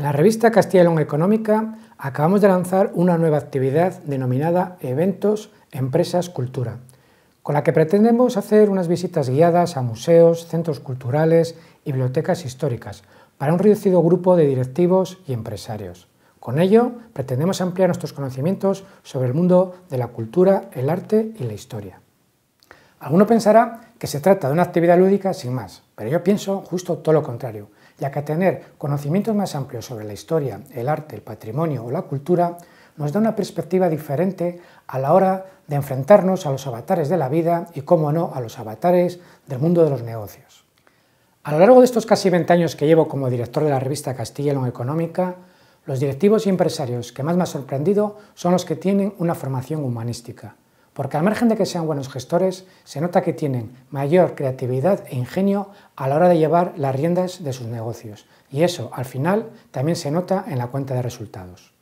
En la revista Castilla y Económica acabamos de lanzar una nueva actividad denominada Eventos, Empresas, Cultura, con la que pretendemos hacer unas visitas guiadas a museos, centros culturales y bibliotecas históricas para un reducido grupo de directivos y empresarios. Con ello, pretendemos ampliar nuestros conocimientos sobre el mundo de la cultura, el arte y la historia. Alguno pensará que se trata de una actividad lúdica sin más, pero yo pienso justo todo lo contrario ya que tener conocimientos más amplios sobre la historia, el arte, el patrimonio o la cultura nos da una perspectiva diferente a la hora de enfrentarnos a los avatares de la vida y, cómo no, a los avatares del mundo de los negocios. A lo largo de estos casi 20 años que llevo como director de la revista Castilla y León Económica, los directivos y empresarios que más me han sorprendido son los que tienen una formación humanística porque al margen de que sean buenos gestores, se nota que tienen mayor creatividad e ingenio a la hora de llevar las riendas de sus negocios, y eso al final también se nota en la cuenta de resultados.